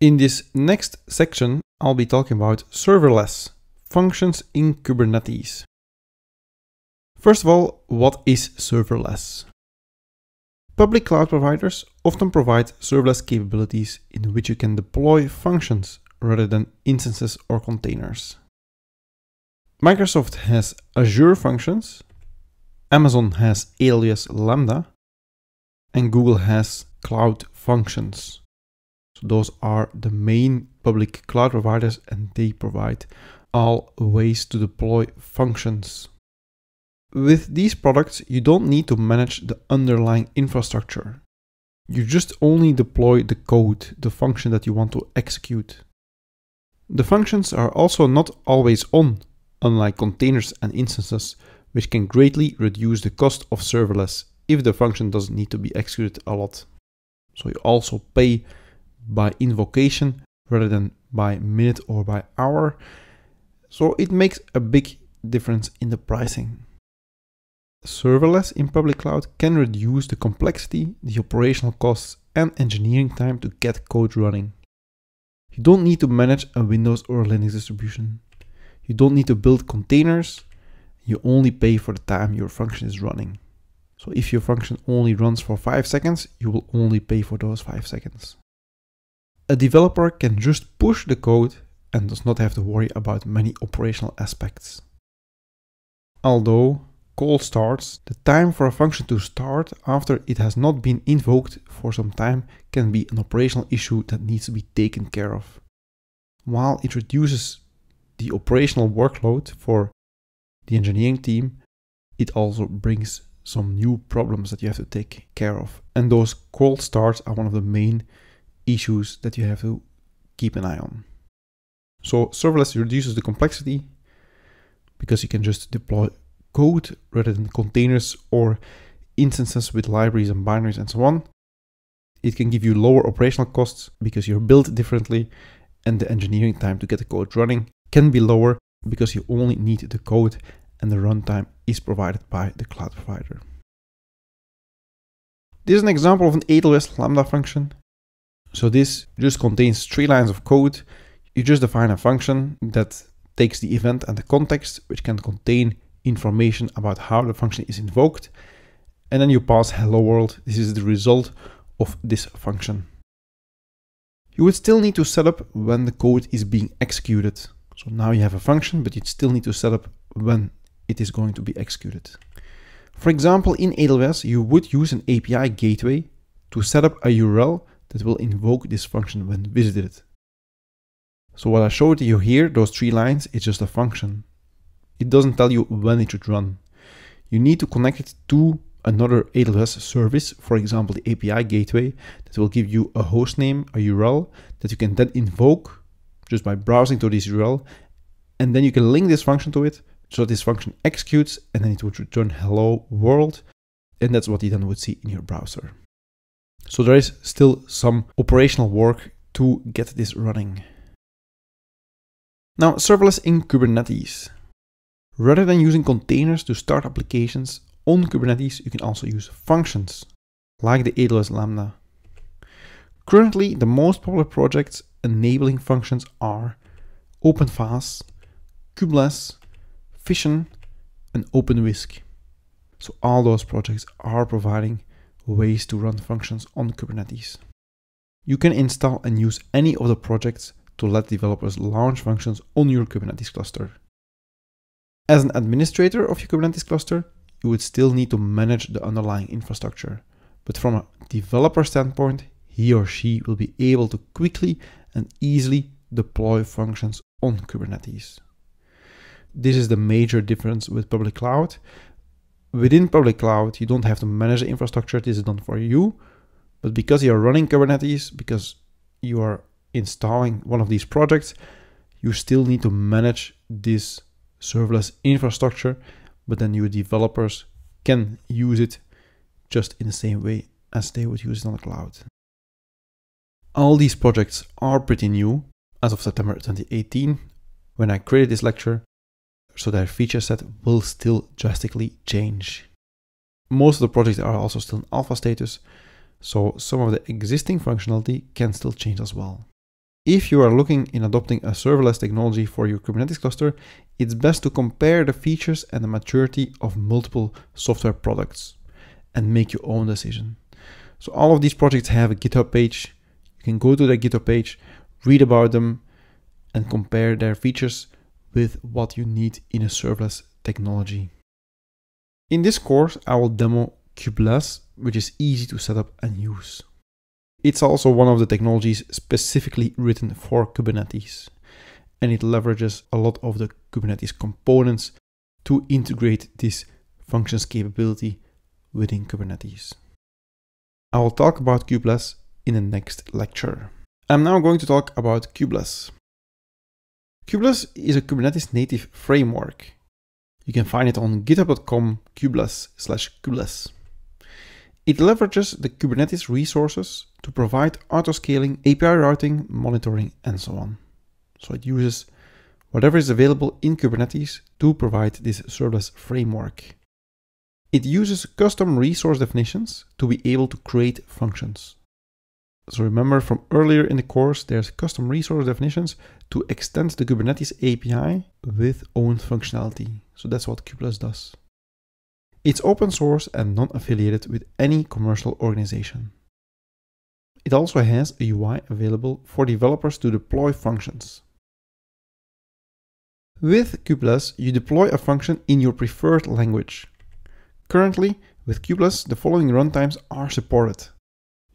In this next section, I'll be talking about serverless functions in Kubernetes. First of all, what is serverless? Public cloud providers often provide serverless capabilities in which you can deploy functions rather than instances or containers. Microsoft has Azure Functions, Amazon has Alias Lambda, and Google has Cloud Functions. So those are the main public cloud providers and they provide all ways to deploy functions. With these products, you don't need to manage the underlying infrastructure. You just only deploy the code, the function that you want to execute. The functions are also not always on, unlike containers and instances, which can greatly reduce the cost of serverless if the function doesn't need to be executed a lot. So you also pay by invocation rather than by minute or by hour. So it makes a big difference in the pricing. Serverless in public cloud can reduce the complexity, the operational costs and engineering time to get code running. You don't need to manage a Windows or Linux distribution. You don't need to build containers. You only pay for the time your function is running. So if your function only runs for 5 seconds, you will only pay for those 5 seconds a developer can just push the code and does not have to worry about many operational aspects. Although call starts, the time for a function to start after it has not been invoked for some time can be an operational issue that needs to be taken care of. While it reduces the operational workload for the engineering team, it also brings some new problems that you have to take care of. And those cold starts are one of the main issues that you have to keep an eye on. So serverless reduces the complexity because you can just deploy code rather than containers or instances with libraries and binaries and so on. It can give you lower operational costs because you're built differently and the engineering time to get the code running can be lower because you only need the code and the runtime is provided by the cloud provider. This is an example of an AWS Lambda function so this just contains three lines of code. You just define a function that takes the event and the context, which can contain information about how the function is invoked. And then you pass hello world. This is the result of this function. You would still need to set up when the code is being executed. So now you have a function, but you still need to set up when it is going to be executed. For example, in AWS, you would use an API gateway to set up a URL that will invoke this function when visited. So what I showed you here, those three lines, it's just a function. It doesn't tell you when it should run. You need to connect it to another AWS service, for example, the API gateway, that will give you a hostname, a URL, that you can then invoke just by browsing to this URL. And then you can link this function to it. So this function executes and then it would return hello world. And that's what you then would see in your browser. So there is still some operational work to get this running. Now, serverless in Kubernetes. Rather than using containers to start applications on Kubernetes, you can also use functions, like the AWS Lambda. Currently, the most popular projects enabling functions are OpenFast, Kubeless, Fission, and OpenWhisk. So all those projects are providing ways to run functions on Kubernetes. You can install and use any of the projects to let developers launch functions on your Kubernetes cluster. As an administrator of your Kubernetes cluster, you would still need to manage the underlying infrastructure. But from a developer standpoint, he or she will be able to quickly and easily deploy functions on Kubernetes. This is the major difference with public cloud Within public cloud, you don't have to manage the infrastructure. This is done for you. But because you're running Kubernetes, because you are installing one of these projects, you still need to manage this serverless infrastructure, but then your developers can use it just in the same way as they would use it on the cloud. All these projects are pretty new as of September 2018 when I created this lecture, so their feature set will still drastically change. Most of the projects are also still in alpha status, so some of the existing functionality can still change as well. If you are looking in adopting a serverless technology for your Kubernetes cluster, it's best to compare the features and the maturity of multiple software products and make your own decision. So all of these projects have a GitHub page. You can go to their GitHub page, read about them and compare their features with what you need in a serverless technology. In this course, I will demo Kubeless, which is easy to set up and use. It's also one of the technologies specifically written for Kubernetes, and it leverages a lot of the Kubernetes components to integrate this functions capability within Kubernetes. I will talk about Kubeless in the next lecture. I'm now going to talk about Kubeless. Kubeless is a Kubernetes native framework. You can find it on github.com kubeless slash kubeless. It leverages the Kubernetes resources to provide auto-scaling, API routing, monitoring, and so on. So it uses whatever is available in Kubernetes to provide this serverless framework. It uses custom resource definitions to be able to create functions. So remember from earlier in the course, there's custom resource definitions to extend the Kubernetes API with own functionality. So that's what Kubelet does. It's open source and non-affiliated with any commercial organization. It also has a UI available for developers to deploy functions. With Kubelet, you deploy a function in your preferred language. Currently, with Kubelet, the following runtimes are supported.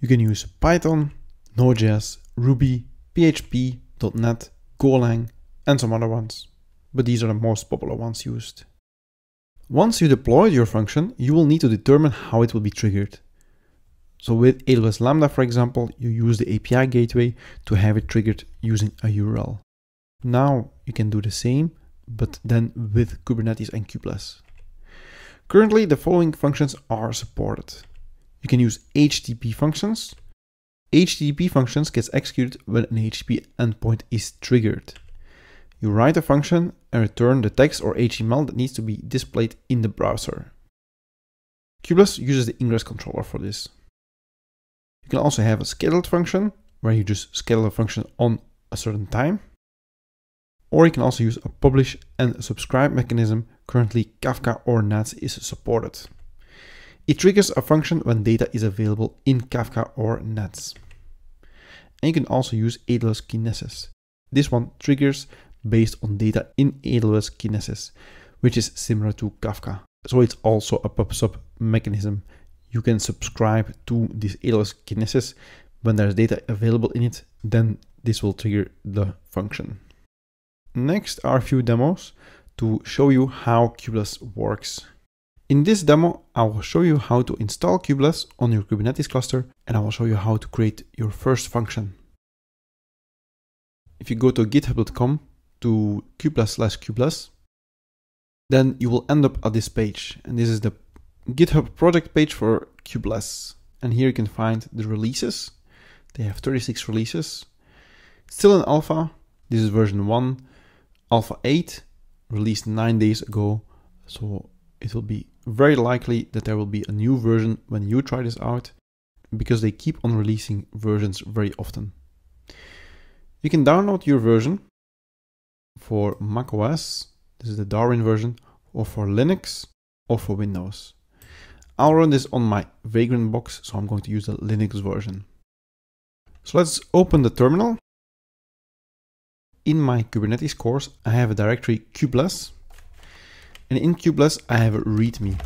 You can use Python, Node.js, Ruby, PHP, .NET, Golang, and some other ones. But these are the most popular ones used. Once you deploy your function, you will need to determine how it will be triggered. So with AWS Lambda, for example, you use the API gateway to have it triggered using a URL. Now you can do the same, but then with Kubernetes and Kubeless. Currently, the following functions are supported. You can use HTTP functions, HTTP functions gets executed when an HTTP endpoint is triggered. You write a function and return the text or HTML that needs to be displayed in the browser. Kubeless uses the ingress controller for this. You can also have a scheduled function where you just schedule a function on a certain time. Or you can also use a publish and subscribe mechanism. Currently Kafka or NATS is supported. It triggers a function when data is available in Kafka or Nets. And you can also use AWS Kinesis. This one triggers based on data in AWS Kinesis, which is similar to Kafka. So it's also a pub-sub mechanism. You can subscribe to this AWS Kinesis. When there's data available in it, then this will trigger the function. Next are a few demos to show you how Kubeless works. In this demo, I will show you how to install kubeless on your Kubernetes cluster and I will show you how to create your first function. If you go to github.com to kubeless slash kubeless, then you will end up at this page. And this is the GitHub project page for kubeless. And here you can find the releases. They have 36 releases. Still in alpha. This is version 1, alpha 8, released 9 days ago. So it will be very likely that there will be a new version when you try this out because they keep on releasing versions very often. You can download your version for macOS, this is the Darwin version, or for Linux or for Windows. I'll run this on my Vagrant box, so I'm going to use the Linux version. So let's open the terminal. In my Kubernetes course, I have a directory kubeless, and in kubeless I have a readme.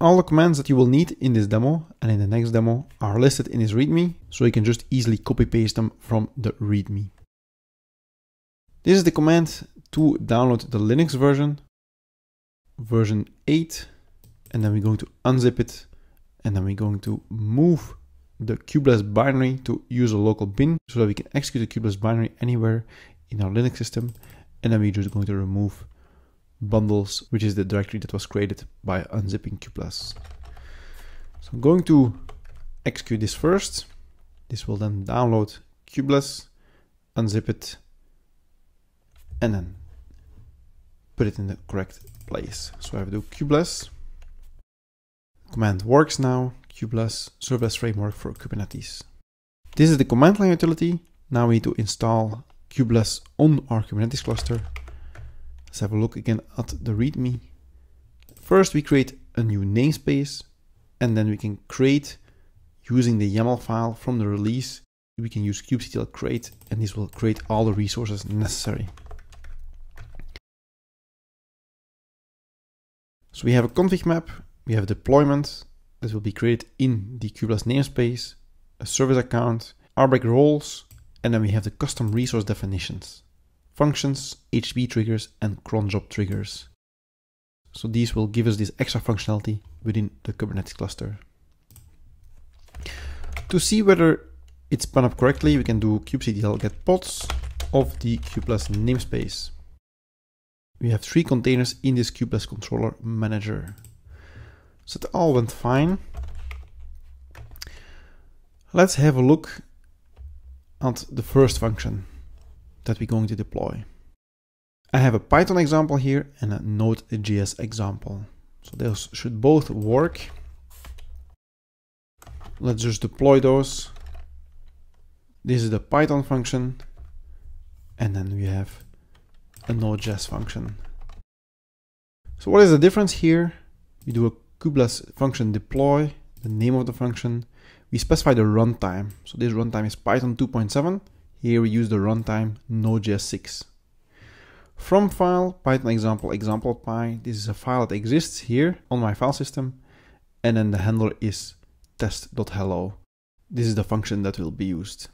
All the commands that you will need in this demo and in the next demo are listed in this readme, so you can just easily copy paste them from the readme. This is the command to download the Linux version, version 8, and then we're going to unzip it, and then we're going to move the kubeless binary to use a local bin so that we can execute the kubeless binary anywhere in our Linux system and then we're just going to remove bundles, which is the directory that was created by unzipping qplus. So I'm going to execute this first. This will then download qplus, unzip it, and then put it in the correct place. So I have to do qplus. Command works now, qplus serverless framework for Kubernetes. This is the command line utility. Now we need to install kubeless on our Kubernetes cluster. Let's have a look again at the README. First, we create a new namespace and then we can create using the YAML file from the release. We can use kubectl create and this will create all the resources necessary. So we have a config map, we have deployment that will be created in the kubeless namespace, a service account, RBAC roles, and then we have the custom resource definitions, functions, HB triggers, and cron job triggers. So these will give us this extra functionality within the Kubernetes cluster. To see whether it's spun up correctly, we can do kubectl get pods of the kubeless namespace. We have three containers in this kubeless controller manager. So it all went fine. Let's have a look and the first function that we're going to deploy. I have a Python example here and a Node.js example. So those should both work. Let's just deploy those. This is the Python function. And then we have a Node.js function. So what is the difference here? We do a kubeless function deploy, the name of the function, we specify the runtime. So this runtime is Python 2.7. Here we use the runtime Node.js 6. From file, Python example, example This is a file that exists here on my file system. And then the handler is test.hello. This is the function that will be used.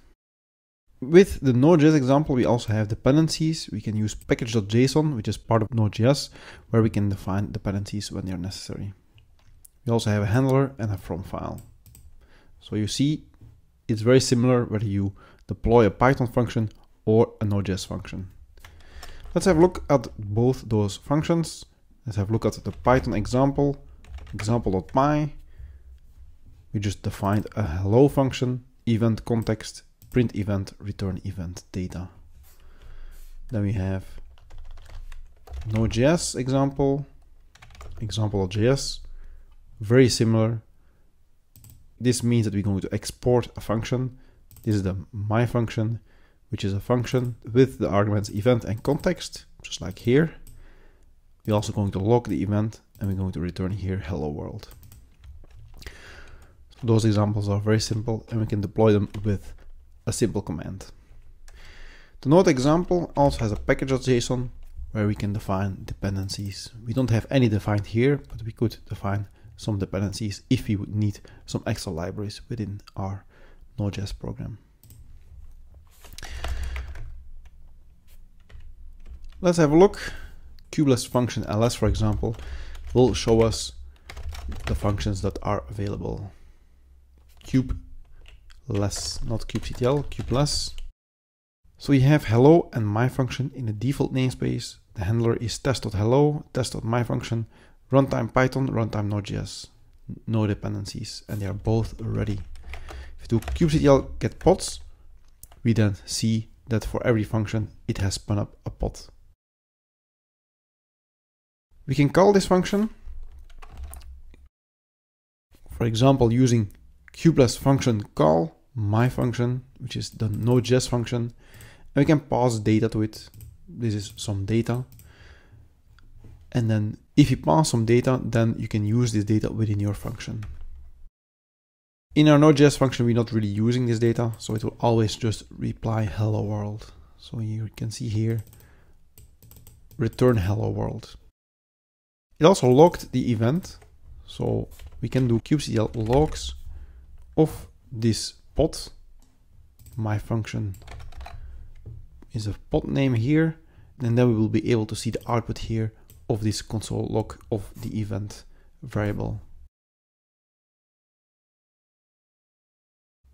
With the Node.js example, we also have dependencies. We can use package.json, which is part of Node.js, where we can define dependencies when they're necessary. We also have a handler and a from file. So you see, it's very similar whether you deploy a Python function or a Node.js function. Let's have a look at both those functions. Let's have a look at the Python example, example.py. We just defined a hello function, event context, print event, return event data. Then we have Node.js example, example.js, very similar this means that we're going to export a function. This is the my function, which is a function with the arguments event and context, just like here. We're also going to log the event and we're going to return here hello world. So those examples are very simple and we can deploy them with a simple command. The node example also has a package.json where we can define dependencies. We don't have any defined here, but we could define some dependencies if we would need some extra libraries within our Node.js program. Let's have a look. Kubeless function ls, for example, will show us the functions that are available. Cube less, not kubectl, kubeless. So we have hello and my function in the default namespace. The handler is test.hello, test.my function, Runtime Python, runtime Node.js, no dependencies, and they are both ready. If you do kubectl get pods, we then see that for every function, it has spun up a pod. We can call this function, for example, using kubeless function call my function, which is the Node.js function, and we can pass data to it. This is some data. And then if you pass some data, then you can use this data within your function. In our Node.js function, we're not really using this data, so it will always just reply hello world. So you can see here, return hello world. It also logged the event, so we can do kubectl logs of this pod. My function is a pod name here, and then we will be able to see the output here of this console log of the event variable.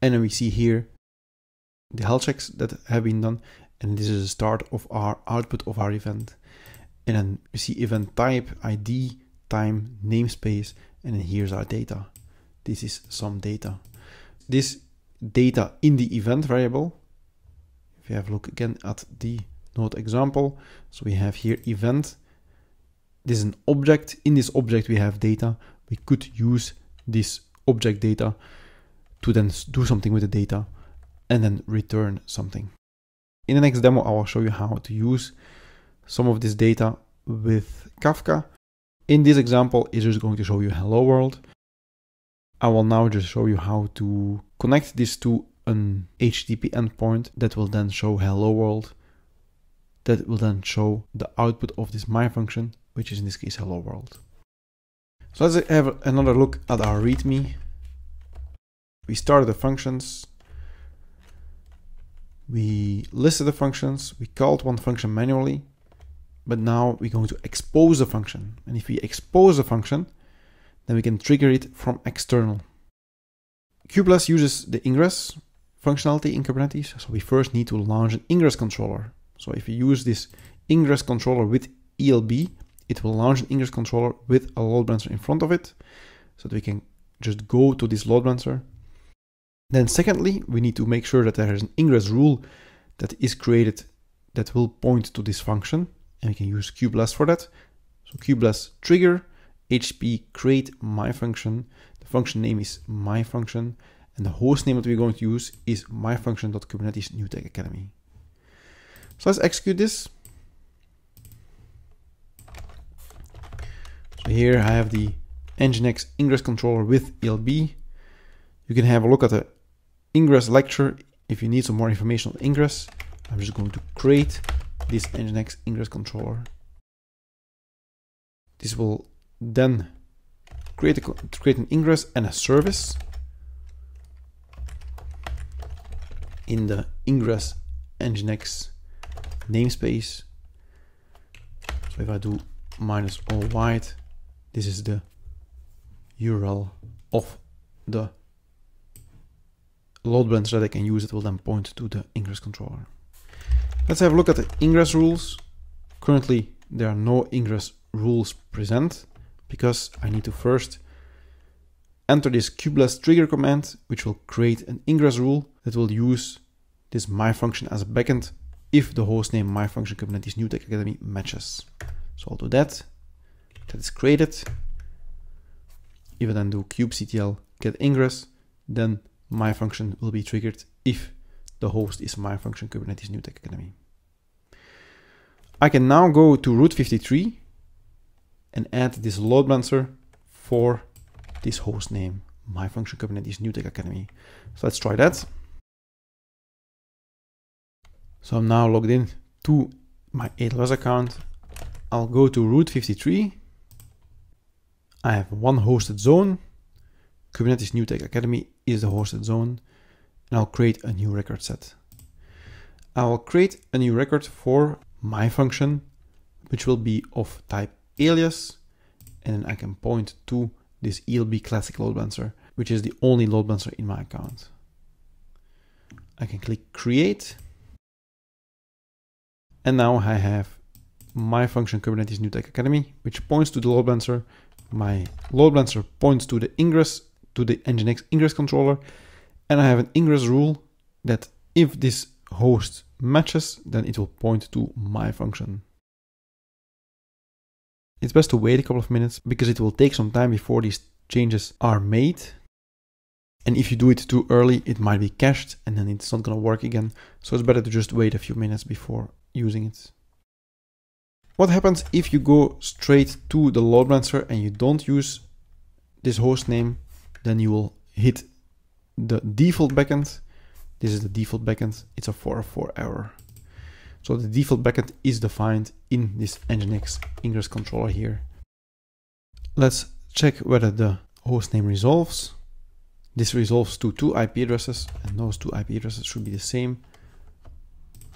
And then we see here the health checks that have been done. And this is the start of our output of our event. And then we see event type, ID, time, namespace, and then here's our data. This is some data. This data in the event variable, if you have a look again at the node example, so we have here event, this is an object. In this object, we have data. We could use this object data to then do something with the data and then return something. In the next demo, I will show you how to use some of this data with Kafka. In this example, it's just going to show you hello world. I will now just show you how to connect this to an HTTP endpoint that will then show hello world, that will then show the output of this my function which is in this case hello world. So let's have another look at our readme. We started the functions. We listed the functions. We called one function manually. But now we're going to expose the function. And if we expose the function, then we can trigger it from external. Kubeless uses the ingress functionality in Kubernetes. So we first need to launch an ingress controller. So if we use this ingress controller with ELB, it will launch an ingress controller with a load balancer in front of it so that we can just go to this load balancer. Then secondly, we need to make sure that there is an ingress rule that is created that will point to this function and we can use kubeLess for that. So kubeLess trigger hp create my function. The function name is my function and the host name that we're going to use is myfunction.kubernetes tech academy. So let's execute this. Here I have the Nginx ingress controller with ELB. You can have a look at the ingress lecture if you need some more information on ingress. I'm just going to create this Nginx ingress controller. This will then create, a, create an ingress and a service. in the ingress nginx namespace. So if I do minus all white. This is the URL of the load balancer that I can use. It will then point to the ingress controller. Let's have a look at the ingress rules. Currently, there are no ingress rules present because I need to first enter this kubeless trigger command, which will create an ingress rule that will use this my function as a backend if the hostname my function Kubernetes New Tech Academy matches. So I'll do that that is created. If I then do kubectl get ingress, then my function will be triggered if the host is my function Kubernetes New Tech Academy. I can now go to Route 53 and add this load balancer for this host name, my function Kubernetes New Tech Academy. So let's try that. So I'm now logged in to my AWS account. I'll go to Route 53 I have one hosted zone. Kubernetes New Tech Academy is the hosted zone. And I'll create a new record set. I will create a new record for my function, which will be of type alias. And then I can point to this ELB classic load balancer, which is the only load balancer in my account. I can click create. And now I have my function Kubernetes New Tech Academy, which points to the load balancer my load balancer points to the ingress, to the Nginx ingress controller, and I have an ingress rule that if this host matches, then it will point to my function. It's best to wait a couple of minutes because it will take some time before these changes are made. And if you do it too early, it might be cached and then it's not gonna work again. So it's better to just wait a few minutes before using it. What happens if you go straight to the load balancer and you don't use this host name, then you will hit the default backend. This is the default backend. It's a 404 error. So the default backend is defined in this Nginx ingress controller here. Let's check whether the host name resolves. This resolves to two IP addresses and those two IP addresses should be the same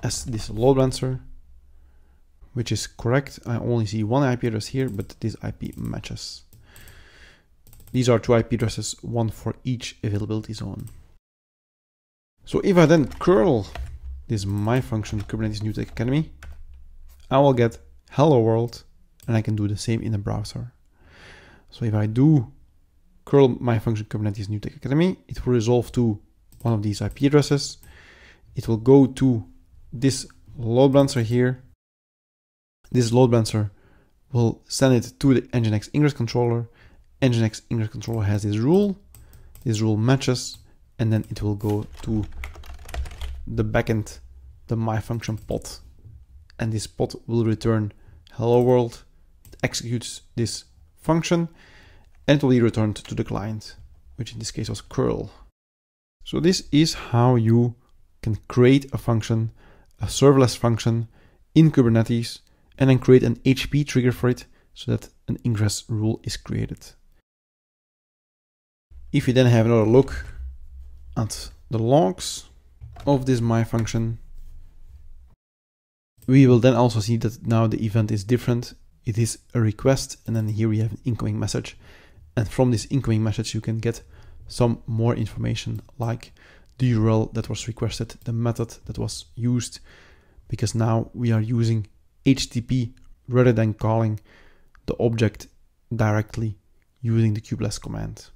as this load balancer which is correct. I only see one IP address here, but this IP matches. These are two IP addresses, one for each availability zone. So if I then curl this my function Kubernetes New Tech Academy, I will get hello world and I can do the same in the browser. So if I do curl my function Kubernetes New Tech Academy, it will resolve to one of these IP addresses. It will go to this load balancer here this load balancer will send it to the nginx ingress controller. Nginx ingress controller has this rule. This rule matches, and then it will go to the backend, the my function pod, and this pod will return hello world. It executes this function, and it will be returned to the client, which in this case was curl. So this is how you can create a function, a serverless function in Kubernetes and then create an HP trigger for it so that an ingress rule is created. If you then have another look at the logs of this my function, we will then also see that now the event is different. It is a request and then here we have an incoming message. And from this incoming message you can get some more information like the URL that was requested, the method that was used, because now we are using HTTP rather than calling the object directly using the kubeless command.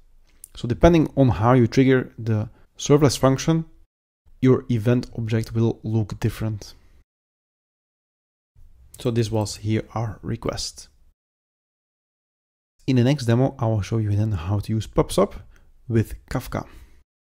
So depending on how you trigger the serverless function, your event object will look different. So this was here our request. In the next demo, I will show you then how to use PubSub with Kafka.